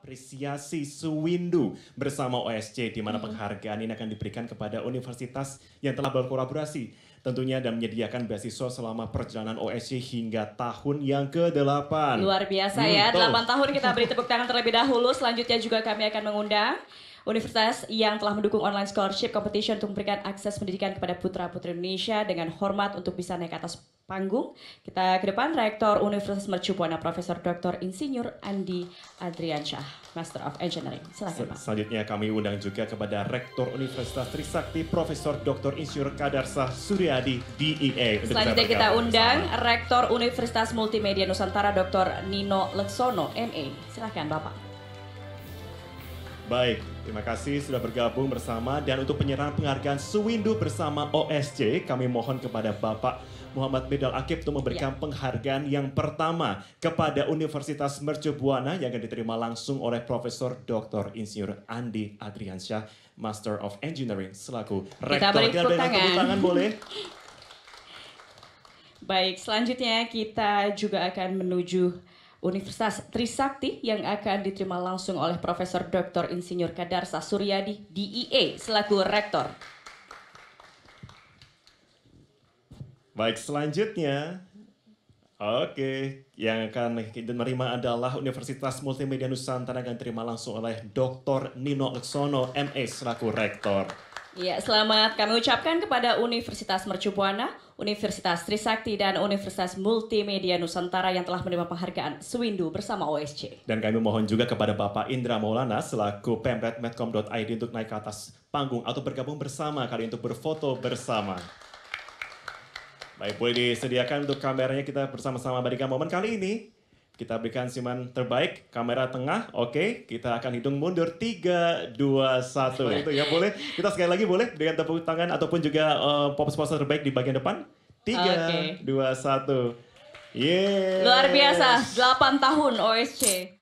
apresiasi Suwindu bersama OSC di mana hmm. penghargaan ini akan diberikan kepada universitas yang telah berkolaborasi tentunya dan menyediakan beasiswa selama perjalanan OSC hingga tahun yang ke-8. Luar biasa ya, hmm, delapan 8 tahun kita beri tepuk tangan terlebih dahulu. Selanjutnya juga kami akan mengundang Universitas yang telah mendukung online scholarship competition untuk memberikan akses pendidikan kepada putra-putri Indonesia dengan hormat untuk bisa naik atas panggung. Kita ke depan Rektor Universitas Mercubuana Profesor Dr. Insinyur Andi Adriansyah, Master of Engineering. Silakan Pak. Selanjutnya kami undang juga kepada Rektor Universitas Trisakti Profesor Dr. Insinyur Kadarsa Suryadi DEA. Selanjutnya kita undang Rektor Universitas Multimedia Nusantara Dr. Nino Leksono MA. Silakan Bapak. Baik, Terima kasih sudah bergabung bersama dan untuk penyerahan penghargaan Suwindu bersama OSC kami mohon kepada Bapak Muhammad Medal Akib untuk memberikan ya. penghargaan yang pertama kepada Universitas Mercubuana yang akan diterima langsung oleh Profesor Dr. Insinyur Andi Adriansyah, Master of Engineering selaku Rektor. Kita beri tangan. tangan boleh. Baik, selanjutnya kita juga akan menuju Universitas Trisakti yang akan diterima langsung oleh Profesor Dr. Insinyur Kadarsa Suryadi, DIE, selaku Rektor. Baik, selanjutnya Oke, yang akan menerima adalah Universitas Multimedia Nusantara yang terima langsung oleh Dr. Nino Leksono, MA selaku Rektor. Ya, selamat kami ucapkan kepada Universitas Mercubuana, Universitas Trisakti dan Universitas Multimedia Nusantara yang telah menerima penghargaan Swindu bersama OSC. Dan kami mohon juga kepada Bapak Indra Maulana selaku Pemret Medcom.id untuk naik ke atas panggung atau bergabung bersama kali untuk berfoto bersama. Baik, boleh disediakan untuk kameranya kita bersama-sama berikan momen kali ini. Kita berikan siman terbaik, kamera tengah, oke. Okay. Kita akan hitung mundur, 3, 2, 1. Itu ya boleh, kita sekali lagi boleh dengan tepuk tangan ataupun juga uh, pop sponsor terbaik di bagian depan. 3, okay. 2, 1. Yeay. Luar biasa, 8 tahun OSC.